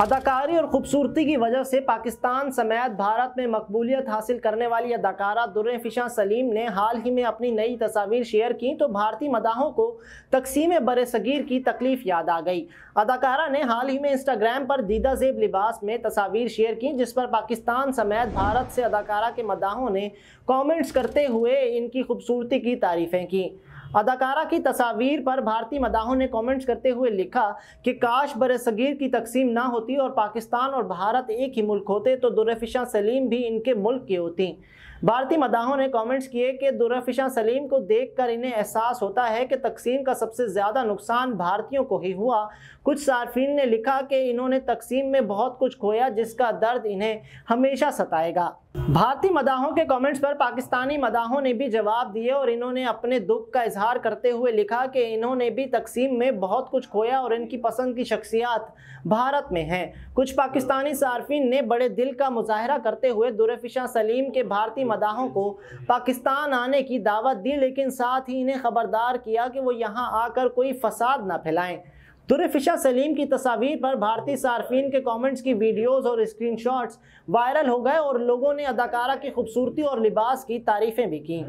अदाकारी और खूबसूरती की वजह से पाकिस्तान समेत भारत में मकबूलियत हासिल करने वाली अदाकारा फिशा सलीम ने हाल ही में अपनी नई तस्वीर शेयर की तो भारतीय मदाहों को तकसीम बर सगीर की तकलीफ याद आ गई अदाकारा ने हाल ही में इंस्टाग्राम पर दीदा जेब लिबास में तस्वीर शेयर की जिस पर पाकिस्तान समेत भारत से अदाकारा के मदाहों ने कॉमेंट्स करते हुए इनकी खूबसूरती की तारीफें की अदाकारा की तस्वीर पर भारतीय मदाहों ने कमेंट्स करते हुए लिखा कि काश बर सगीर की तकसीम ना होती और पाकिस्तान और भारत एक ही मुल्क होते तो दुरफिशा सलीम भी इनके मुल्क की होती भारतीय मदाहों ने कमेंट्स किए कि दुरफिशा सलीम को देखकर इन्हें एहसास होता है कि तकसीम का सबसे ज़्यादा नुकसान भारतीयों को ही हुआ कुछ सार्फिन ने लिखा कि इन्होंने तकसीम में बहुत कुछ खोया जिसका दर्द इन्हें हमेशा सताएगा भारतीय मदाहों के कमेंट्स पर पाकिस्तानी मदाहों ने भी जवाब दिए और इन्होंने अपने दुख का इजहार करते हुए लिखा कि इन्होंने भी तकसीम में बहुत कुछ खोया और इनकी पसंद की शख्सियात भारत में हैं कुछ पाकिस्तानी सार्फिन ने बड़े दिल का मुजाहरा करते हुए दुरफिशा सलीम के भारतीय मदाहों को पाकिस्तान आने की दावत दी लेकिन साथ ही इन्हें खबरदार किया कि वो यहाँ आकर कोई फसाद ना फैलाएं तुरफिशा सलीम की तस्वीर पर भारतीय सार्फिन के कमेंट्स की वीडियोस और स्क्रीनशॉट्स वायरल हो गए और लोगों ने अदाकारा की खूबसूरती और लिबास की तारीफ़ें भी की